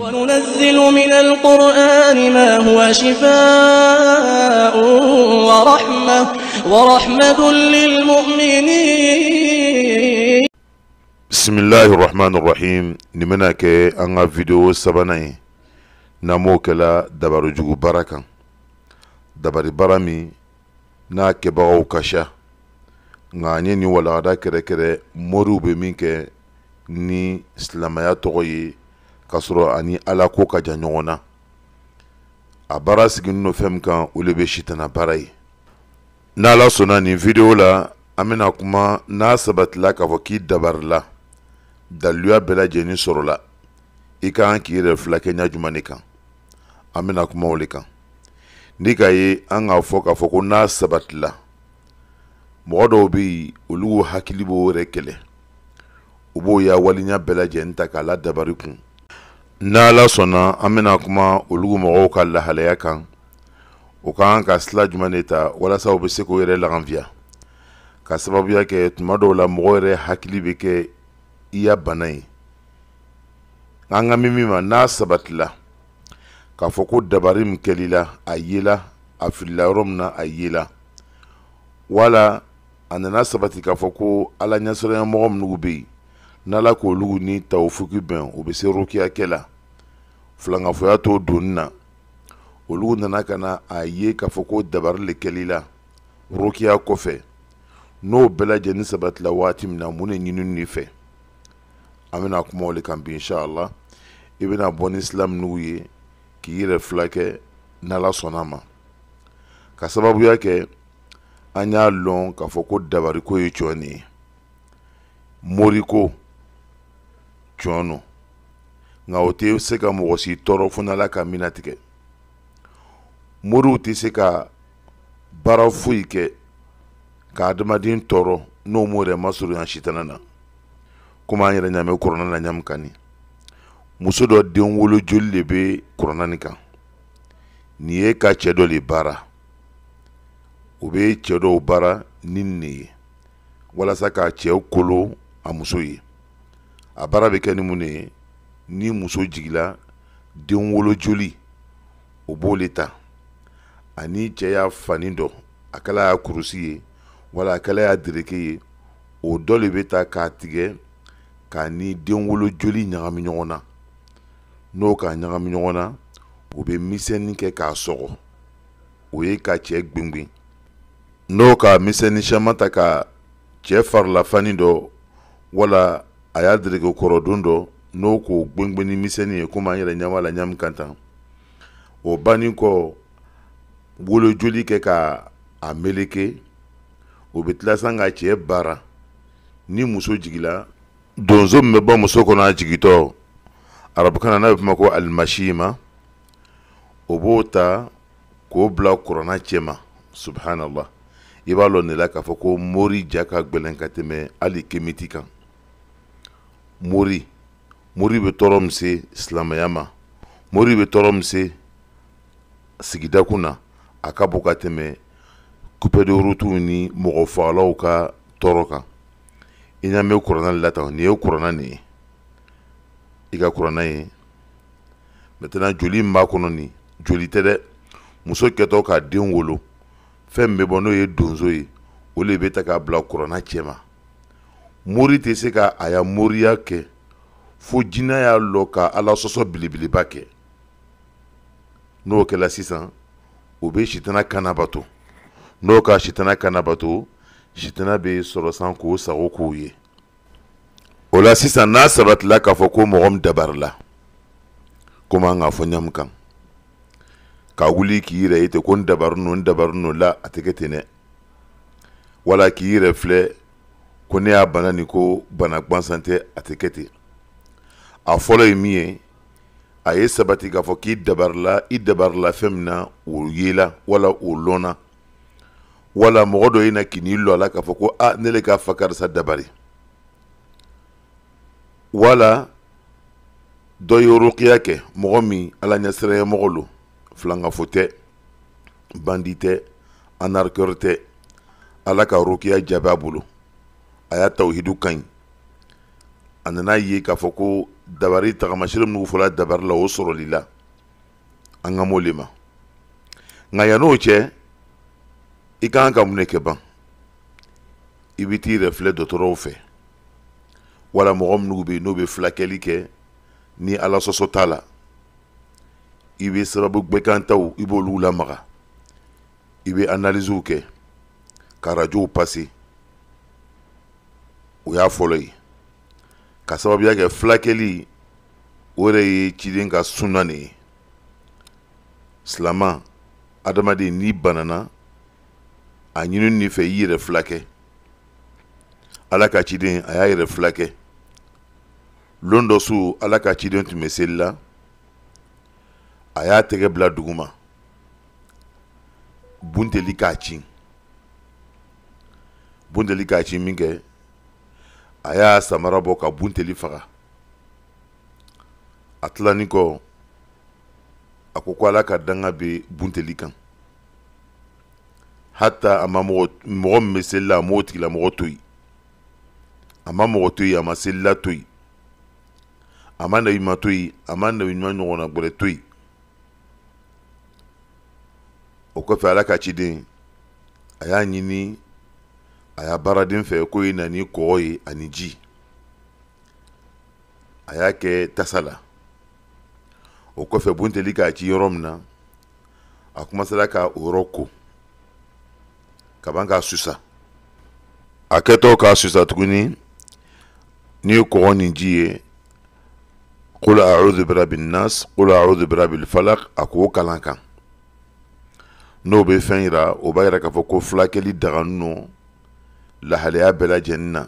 وننزل من القرآن ما هو شفاء ورحمة, ورحمة للمؤمنين بسم الله الرحمن الرحيم نمناك أنا فيديو سبناي نموك لا دبر جو بركة دبر برامي ناك بغو كشا نعني ولا كره كره مرو بمينك ني silamaya tɔgɔ k'a sɔrɔ ani ala ko ka jan ɲɔgɔn na a baara sigilen don fɛn min kan o de bɛ sitana baara ye n'ala sɔnna nin video la an bɛna kuma n'a sabatila k'a fɔ k'i dabarila daluya bɛɛ lajɛlen sɔrɔla i ka kan k'i yɛrɛ fila ɲɛ jumɛn de kan an bɛna kuma o de kan ni k'a ye an k'a fɔ k'a fɔ ko n'a sabatila mɔgɔ dɔw bɛ yen olu hakili b'o yɛrɛ kɛlɛ u b'o y'a waliya bɛɛ lajɛlen ta k'a la dabari kun n'ala sɔnna an bɛna kuma olugu mɔgɔw ka lahalaya kan u ka kan ka sila jumɛn de ta walasa u bɛ se k'u yɛrɛ laganfiya ka sababuya kɛ tuma dɔw la mɔgɔ yɛrɛ hakili bɛ kɛ i ya bana ye an ka min min ma n'a sabatila k'a fɔ ko dabari min kɛli la a yela a filila yɔrɔ min na a yela wala a nana sabati k'a fɔ ko ala ɲɛsɔrɔya mɔgɔ minnu bɛ yen n'ala k'olugu ni tawufuki bɛn u bɛ se rukiyakɛ la filankafoya t'o donni na olu nana ka na a ye k'a fɔ ko dabari le kɛli la rokiya kɔfɛ n'o bɛɛ lajɛlen sabatila waati min na mun ne ɲinini de fɛ an bɛna kuma o kan bi inshallah i bɛna bɔ ni silamu n'u ye k'i yɛrɛ fila n'ala sɔnna ma ka sababuya kɛ an y'a lɔn k'a fɔ ko dabariko ye cɔn de ye moriko cɔn don nka o tɛ se ka mɔgɔ si tɔɔrɔ fo n'ala ka min tigɛ moriw tɛ se ka baara foyi kɛ ka adamaden tɔɔrɔ n'o m'o yɛrɛ masurunya sitana na komi an yɛrɛ ɲamɛ kɔrɔna na ɲamu kan ni muso dɔ den wolo joli de bɛ kɔrɔna nin kan nin ye ka cɛ dɔ le baara o bɛ cɛ dɔw baara ni nin de ye walasa k'a cɛ kolo a muso ye a baara bɛ kɛ ni mun de ye ni muso jigila den wolo joli o b'o le ta ani cɛ y'a fani dɔ a kɛla y'a kurusi ye wala a kɛla y'a dereke ye o dɔ le bɛ ta k'a tigɛ k'a ni den wolo joli ɲagami ɲɔgɔn na n'o k'a ɲagami ɲɔgɔn na o bɛ misɛnni kɛ k'a sɔgɔ o ye ka cɛ gbengben n'o ka misɛnni caman ta ka cɛ farilafani dɔ wala a y'a dereke kɔrɔdon dɔ n'o k'o gbengbenni misɛnnin ye komi an yɛrɛ ɲɛ b'a la ɲamu kan tan o bannen kɔ wolojoli kɛ ka a meleke o bɛ tila san ka cɛ baara ni muso jigila donso min bɛ bɔ muso kɔnɔ a jigitɔ arabukan na n'a bɛ f'o ma ko alimasi ma o b'o ta k'o bila kɔrɔna cɛ ma subhanallah i b'a lɔn de la k'a fɔ ko mori ja ka gbɛlɛn ka tɛmɛ hali kemiti kan mori mori bɛ tɔɔrɔ min se silamɛya ma mori bɛ tɔɔrɔ min se sigidakun na a ka bon ka tɛmɛ kupɛdorotuw ni mɔgɔ e fagalaw ka tɔɔrɔ kan i ɲa mɛ kuranna la tan nin ye kuranna nin ye i ka kuranna ye maintenant joli min b'a kɔnɔ nin joli tɛ dɛ muso kɛtɔ k'a den wolo fɛn min bɛ bɔ n'o ye donso ye o le bɛ ta k'a bila kuranna cɛ ma mori tɛ se ka a ya moriya kɛ fo jinɛ y'a lɔ ka ala sɔsɔ belebeleba kɛ n'o kɛla sisan o bɛ sitana kana bato n'o ka sitana kana bato sitana bɛ sɔrɔ san k'o sago k'o ye o la sisan n'a sabatila k'a fɔ ko mɔgɔ min dabarila komi an k'a fɔ ɲamu kan ka wuli k'i yɛrɛ ye ten ko n dabaru no n dabaru no la a tɛ kɛ ten dɛ wala k'i yɛrɛ filɛ ko ne y'a bana nin ko bana gansan tɛ a tɛ kɛ ten a fɔlɔ ye min ye a ye sabati k'a fɔ k'i dabarila i dabarila fɛn min na o yela wala o lɔnna wala mɔgɔ dɔ yena kin'i lɔ a la k'a fɔ ko a ne le k'a fa karisa dabari wala dɔ ye rokiya kɛ mɔgɔ min ala ɲɛsiraya mɔgɔ lo filankafo tɛ bandi tɛ anarikɛri tɛ ala ka rokiya jaabi a bolo a y'a tawhidu ka ɲi a nana ye k'a fɔ ko dabari tagamasiri minnu fɔla dabari la o sɔrɔli la an ka m'o le ma nka yann'o cɛ i ka kan ka mun de kɛ ban i bɛ t'i yɛrɛ filɛ fɛ wala mɔgɔ minnu bɛ yen n'o bɛ fulakɛli kɛ ni ala sɔsɔ t'a la i bɛ sababu gbɛkantaw i b'olu lamaga i bɛ analisiw kɛ ka arajow pase o y'a fɔlɔ ye ka sababuya kɛ filakɛli o yɛrɛ ye ciden ka suna ne ye silama adamaden n'i banana a ɲinini nin fɛ i yɛrɛ filakɛ ala ka ciden a y'a yɛrɛ filakɛ lon dɔ su ala ka ciden tun bɛ seli la a y'a tɛgɛ bila duguma bunteli k'a cin bunteli k'a cin min kɛ a y'a samara bɔ ka bunteli faga a tilanin kɔ a ko ko ala ka danga bɛ bunteli kan hata a ma mɔgɔ min bɛ selila a m'o tigilamɔgɔ to yen a ma mɔgɔ to yen a ma selila to yen a ma nabiɲuman to yen a ma nabiɲuman ɲɔgɔnna gwɛrɛ to yen o kɔfɛ ala ka ciden a y'a ɲini a y'a baaraden fɛ ko ye na ni kɔgɔ ye ani ji a y'a kɛ tasa la o kɔfɛ bonteli k'a ci yɔrɔ min na a kumasala ka o yɔrɔ ko ka ban k'a susa a kɛtɔ k'a susa tuguni ni ye kɔgɔ ni ji ye قل أعوذ برب الناس قل أعوذ برب الفلق a k'o kalan kan n'o bɛ fɛn yira o b'a yira lahalaya bɛɛ lajɛlen na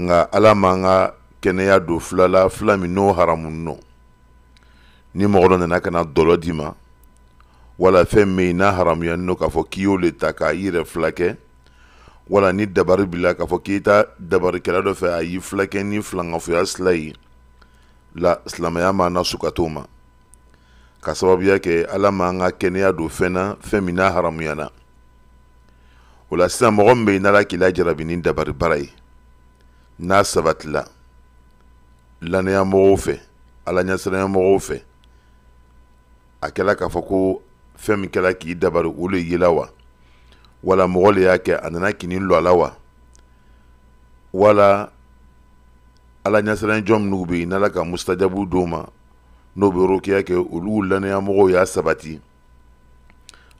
nka ala m'an ka kɛnɛya don fila la fila min n'o haramu nɔ ni mɔgɔ dɔ nana ka na dɔlɔ d'i ma wala fɛn min n'a haramuya nɔ k'a fɔ k'i y'o le ta k'a yɛrɛ fila kɛ wala ni dabari bila k'a fɔ k'i ta dabarikɛla dɔ fɛ a y'i fila kɛ ni filankafoya sila ye la silamɛya m'an na sukat'o ma ka sababuya kɛ ala m'an ka kɛnɛya don fɛn na fɛn min n'a haramuyana o e la sisan mɔgɔ min bɛ yen n'ala k'i lajarabi ni dabaribara ye n'a sabatila lanaya mɔgɔw fɛ ala ɲɛsiranya mɔgɔw fɛ a kɛla k'a fɔ ko fɛn min kɛla k'i dabari o le yela wa wala mɔgɔ le y'a kɛ a nana kini lɔ a la wa wala ala ɲɛsiranya jɔn minnu bɛ yen n'ala ka mustajabu d'o ma n'o be rokiya kɛ olugu lanaya mɔgɔw y'a sabati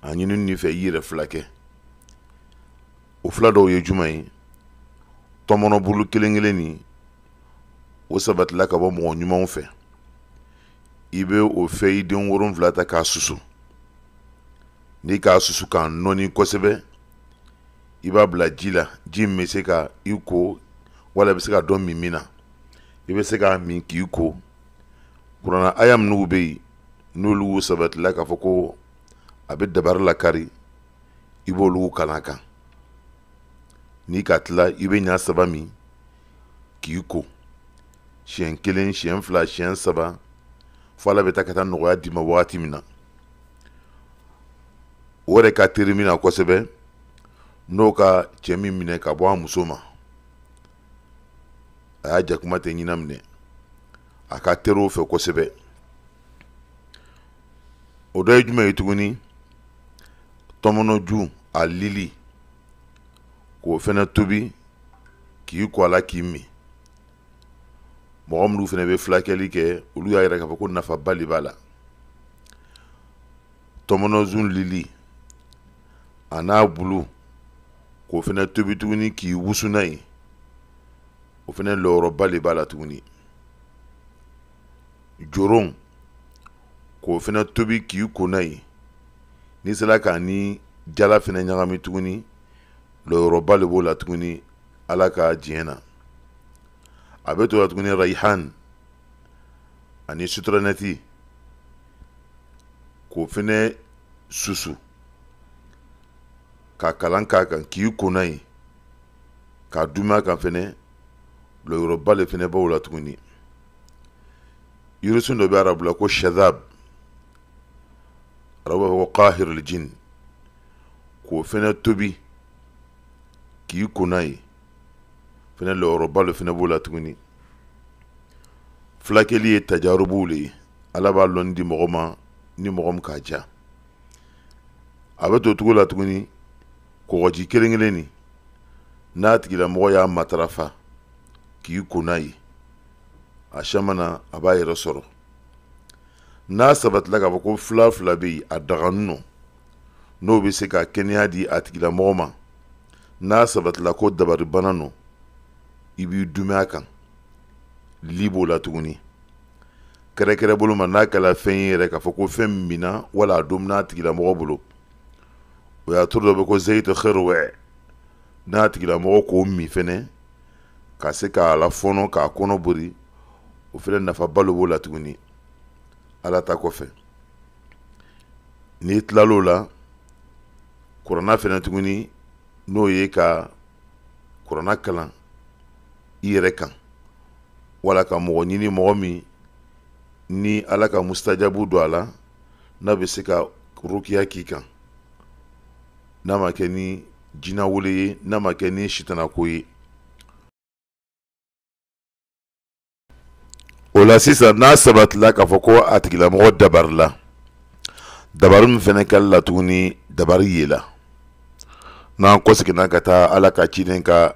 a ɲini nin fɛ i yɛrɛ fila kɛ o fila dɔw ye juman ye tɔmɔnɔbulu kelen kelen nin o sabatila ka bɔ mɔgɔ ɲumanw fɛ i bɛ o fɛ i den wolonfila ta k'a susu n'i k'a susu k'a nɔɔni kosɛbɛ i b'a bila ji la ji min bɛ se ka i ko wala i bɛ se ka dɔ min min na i bɛ se k'a min k'i ko kurana aya minnu bɛ yen n'olu sabatila k'a fɔ ko a bɛ dabari lakari i b'olu kalan a kan n'i ka tila i bɛ ɲa saba min k'i ko siɲɛ kelen siɲɛ fila siɲɛ saba fɔ ala bɛ taa ka taa nɔgɔya d'i ma wagati min na o yɛrɛ ka teri min na kosɛbɛ n'o ka cɛ min minɛ ka bɔ a muso ma a y'a jakuma tɛ ɲina minɛ a ka teriw fɛ kosɛbɛ o dɔ ye jumɛn ye tuguni tɔmɔnɔju a lili k'o fana tobi k'i ko a la k'i min mɔgɔ minnu fana bɛ fulakɛli kɛ olu y'a yira k'a fɔ ko nafaba de b'a la tɔmɔnɔzun lili a n'a bulu k'o fana tobi tuguni k'i wusu n'a ye o fana lɔyɔrɔba de b'a la tuguni joron k'o fana tobi k'i ko n'a ye n'i sera k'a ni jala fana ɲagami tuguni lɔyɔrɔba le b'o la tuguni ala ka diɲɛ na a bɛ to la tuguni rayihan ani suturanɛti k'o fɛnɛ susu ka kalan k'a kan k'i konna ye k'a dumuni a kan fɛnɛ lɔyɔrɔba le fɛnɛ b'o la tuguni yirisun dɔ bɛ arabula ko shadab arabu b'a fɔ ko kahiril jin k'o fɛnɛ tobi ki yu konay, fenele ouro balo fenebou la touni, flake liye tajarou bou li, ala ba lon di mou goma, ni mou gom kajan. Abato touni la touni, kou wajikilengi leni, na atikila mwoya matrafa, ki yu konay, asyamana abaye rosoro. Nas avat lak avakou flaf labi, adagannou, nou bise ka kenyadi atikila mwoma, nasabat la ko dabari bana no i b'i dumi a kan li la tuguni kɛrɛkɛrɛ bolo n'a kɛla fɛn ye yɛrɛ k'a fɔ ko fɛn mina wala a don mina a tigilamɔgɔ bolo o y'a toro dɔ bɛ ko zeyito xerowɛ n'a tigilamɔgɔ k'o min fɛnɛ ka se k'a lafɔnɔ k'a kɔnɔ bori o fɛnɛ nafaba b'o la tuguni ala ta kɔfɛ n'i tilal'o la kurana fɛnɛ tuguni n'o ye ka kurana kalan i yɛrɛ kan wala ka mɔgɔ ɲini mɔgɔ min ni ala ka mustajabu don a la n'a bɛ se ka rukiya k'i kan n'a ma kɛ ni jina wele ye n'a ma kɛ ni sitanako ye o la sisan n'a sabatila k'a fɔ ko a tigilamɔgɔ dabarila dabari min fana kali la tuguni dabari ye la na kɔseginna ka taa ala ka ciden ka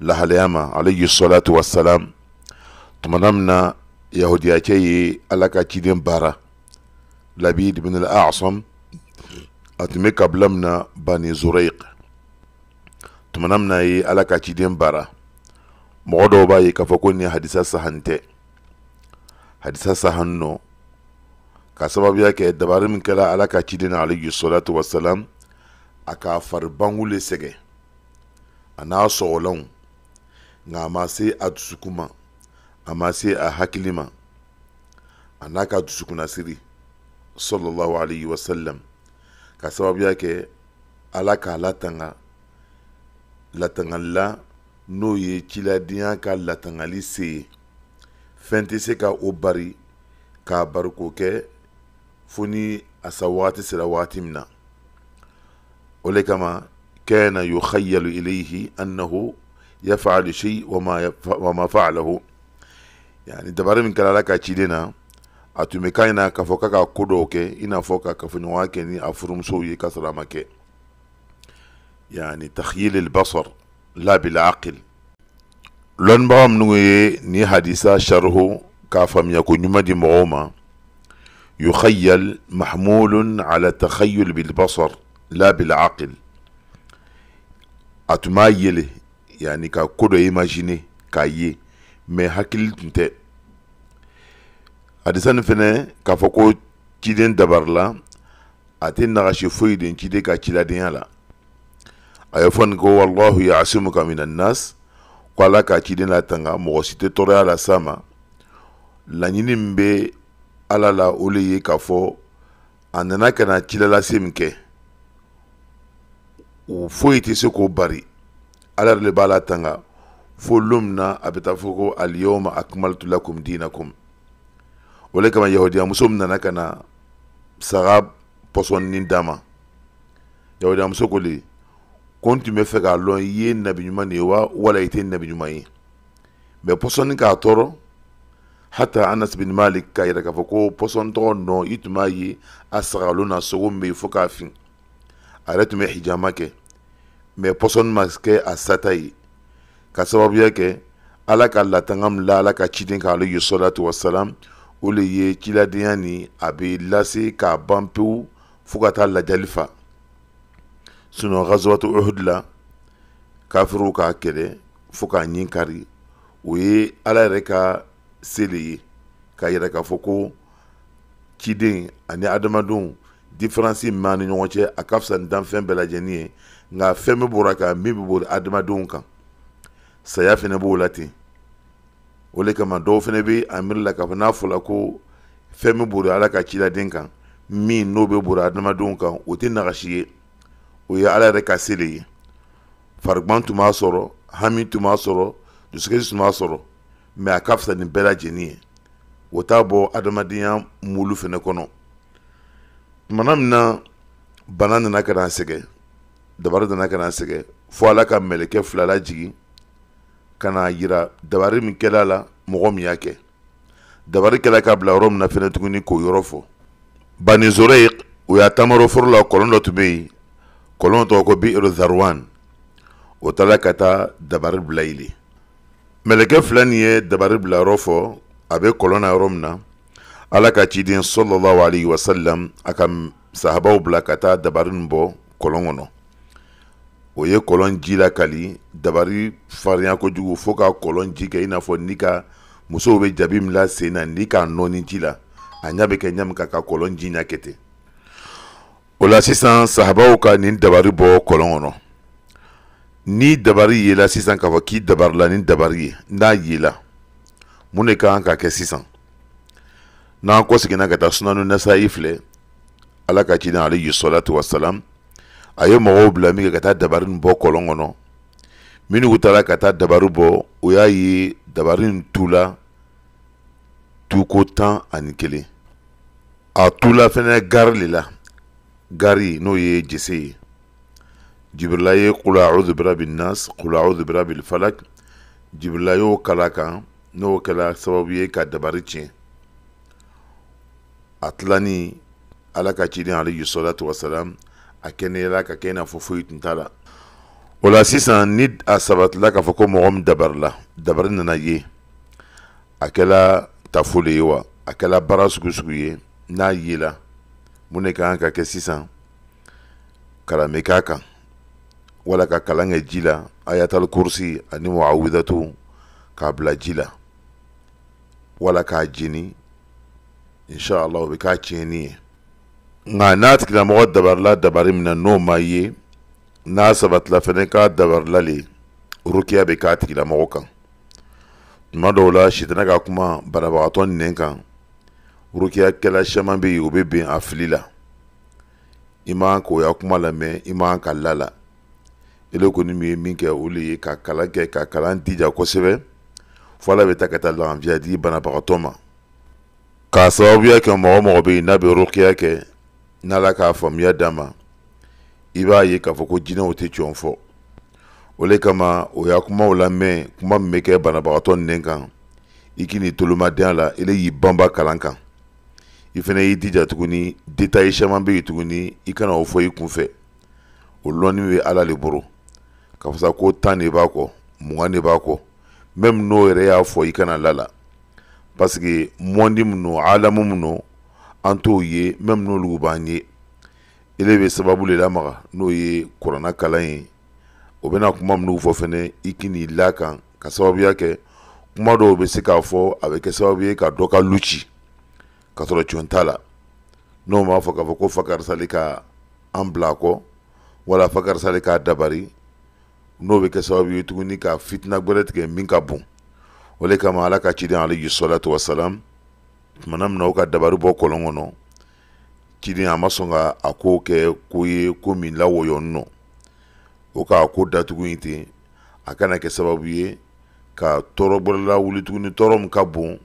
lahalaya ma alayhi salatu wassalam tumana min na yahudiyacɛ ye ala ka ciden baara labid ibn al-asam a tun bɛ kabila min na bani zuraik tumana min na ye ala ka ciden bara mɔgɔ dɔw b'a ye k'a fɔ ko nin hadisa sahan tɛ hadisa sahan nɔ ka sababuya kɛ dabari min kɛra ala ka ciden na alayhi salatu wassalam a ka faribanw le sɛgɛn a n'a sɔgɔlanw nka a ma se a dusukun ma a ma se a hakili ma a n'a ka siri sallallahu alaihi wasallam ka sababu kɛ ala k'a latanga la n'o ye ciladenya ka latangali se ye fɛn tɛ se ka o bari k'a bari k'o kɛ fo ni a sa wagati sera wagati min na ولكما كان يخيل إليه أنه يفعل شيء وما يف... وما فعله يعني دبر من كلامك لك أتشيلنا أتمكينا كفوكا كودوك إن فوكا كفنواك إن أفرمسوي كسرامك يعني تخيل البصر لا بالعقل لن بام نوي ني حديثا شرح كافم يكو نيما دي مغوما يخيل محمول على التخيل بالبصر la bil aqil a tun b'a yele yani ka ko dɔ imagine k'a ye mɛ hakili tun tɛ fene k'a fɔ ko ciden dabarila a tɛ nagasi foyi den ciden ka ciladenya la a ye fɔ ko wallahu yasimuka minan nas ko ala ka ciden latanga mɔgɔ si tɛ tɔrɔya la sa ma laɲini min bɛ ala la o le ye k'a fɔ a nana ka na cilalase min kɛ o foyi tɛ se k'o bari ala yɛrɛ de b'a tanga fo lon min na a bɛ taa fɔ ko aliyawma akmaltu lakum dinakum o le kama yahudiya muso min nana ka na saga pɔsɔnni d'a ma yahudiya muso ko le ko n tun bɛ fɛ k'a lɔn i ye nabi ɲuman de ye wa wala i tɛ nabi ɲuman ye mɛ pɔsɔnni k'a tɔɔrɔ hata anas bin malik k'a yɛrɛ k'a fɔ ko pɔsɔn tɔgɔ nɔ i tun b'a ye a sagalon na sogo min bɛ yen fo k'a fin a yɛrɛ tun bɛ hijama kɛ me poson maske asatay. Kasabab ya ke, alakal la tangam la alaka chidin ka aloy yusolatu wassalam, ule ye chila dinyani, abe illase ka bampu, fuka tal la jalifa. Sounon gazu watu uhud la, kafiru ka akere, fuka nying kari. Ouye, alare ka seli, kayere ka fuku, chidin, ane ademadoun, difransi mani nyonche, akafsan danfen bela jenye, nka fɛn min bɔra kan min bɛ boli adamadenw kan saya fana b'o la ten o de kama dɔw fana bɛ a miiri la k'a fɔ n'a fɔra ko fɛn min boli ala ka ciladen kan min n'o bɛ boli adamadenw kan o tɛ nagasi ye o ye ala yɛrɛ ka sele ye farigan tun b'a sɔrɔ hami tun b'a sɔrɔ dusukasi tun b'a sɔrɔ mɛ a ka fisa nin bɛɛ lajɛlen ye o t'a bɔ adamadenya mulu fana kɔnɔ tumana min na bana nana ka na an sɛgɛn dabari nana ka na sɛgɛ fo ala ka mɛlɛkɛ fila lajigi ka na yira dabari min kɛla la mɔgɔ min y'a kɛ dabari kɛla ka bila yɔrɔ min na fɛnɛ tuguni k'o yɔrɔ fɔ bani zoreik o y'a taamaro foro la kɔlɔn dɔ tun be yen kɔlɔn tɔgɔ ko bi'r zarwan o taala ka taa dabari bila yi le mɛlɛkɛ fila nin ye dabari bila yɔrɔ fɔ a be kɔlɔn na yɔrɔ min na ala ka ciden sallallahu alaihi wasalam a ka sahabaw bila ka taa dabari nin bɔ kɔlɔn kɔnɔ o ye kɔlɔn ji lakali dabari farinya kojugu fɔɔ ka kɔlɔn ji kɛ i n'a fɔ ni ka musow be jabi min la sen na ni k'a nɔɔni ji la a ɲa be kɛ ɲa min ka ka kɔlɔn ji ɲa kɛ ten o la sisan sahabaw ka nin dabari bɔ kɔlɔn kɔnɔ ni dabari yela sisan k'a fɔ k'i dabarila ni dabari ye n'a yela mun de ka kan ka kɛ sisan n'an kɔseginna ka taa sunanu nasayi filɛ ala ka ciden alayhi salatu wasalam a ye mɔgɔw bila min kɛ ka taa dabari nin bɔ kɔlɔn kɔnɔ minnu taara ka taa dabari bɔ o y'a ye dabari nin tu la tuko tan ani kelen a tu la fɛnɛ gari le la gari n'o ye jese ye jibirila ye kula audu birabi nas kula audu birabi falak jibirila y'o kala kan n'o kɛla sababu ye ka dabari tiɲɛ a tilani ala ka ciden alayhi salatu wasalam a kɛnɛyala ka kɛ i n'a fɔ foyi tun t'a la o la sisan ni a sabatila k'a fɔ ko mɔgɔ min dabarila dabari nana ye a kɛla tafolo le ye wa a kɛla baara ye n'a ye n'a yela mun ne ka kan ka kɛ sisan bɛ k'a kan wala ka kalan kɛ ji la ayatal kursi ani muawidatu k'a bila ji la wala k'a jeni insha allah o bɛ k'a tiɲɛni ye nka n'a tigilamɔgɔ dabarila dabari min n'o ma ye n'a sabatila fɛnɛ k'a dabarila le rukiya bɛ k'a tigilamɔgɔ kan tuma dɔw la sitanɛ ka kuma banabagatɔ nɛn kan rukiyakɛla siaman bɛ yen o bɛ bɛn a fili la i man k'o ya kuma lamɛn i man ka la la ele kɔni min ye min kɛ o le ye ka kalan kɛ ka kalan dija kosɛbɛ fo ala bɛ taa ka taa lafiya di banabagatɔ ma k'a sababuya kɛ mɔgɔ mɔgɔ bɛ yen n'a bɛ rukiya kɛ n'ala k'a faamuya d'a ma i b'a ye k'a fɔ ko jinɛw tɛ tiɲɛ fɔ o le kama o y'a kumaw lamɛn kuma min bɛ kɛ banabagatɔ nɛn kan i k'i ni tolomadenya la i y'i banba kalan kan i fana y'i jija tuguni detaye caman bɛ yen tuguni i kana o fɔ i kun fɛ o lɔnni bɛ ala le bolo ka fasa ko tan de b'a kɔ mugan de b'a kɔ même n'o yɛrɛ y'a fɔ i kana lala parce que mɔndi mun don alamu mun don Antou ye, mem nou loupan ye. Eleve sebabou le damak, nou ye kouranak kalayen. Obenak mwam nou fofene, ikini lakan. Kasawab ya ke, mwado oube seka fo, ave kesawab ye ka doka luchi. Katro chwen tala. Nou mwafo ka foko fakar sa li ka amblako, wala fakar sa li ka dabari. Nou ve kesawab yo tou ni ka fitna gwenet gen minka bon. Wale ka mwala ka chiden a li yusolat wa salam. tumana min na u ka dabari bɔ kɔlɔn kɔnɔ ciden a ma sɔn ka a ko kɛ ko ye ko min lawɔyɔn nɔ o k'a ko datugu in ten a kana kɛ sababu ye ka tɔɔrɔ bɔrɛla wuli tuguni tɔɔrɔ min ka bon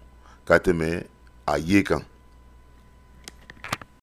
ka tɛmɛ a ye kan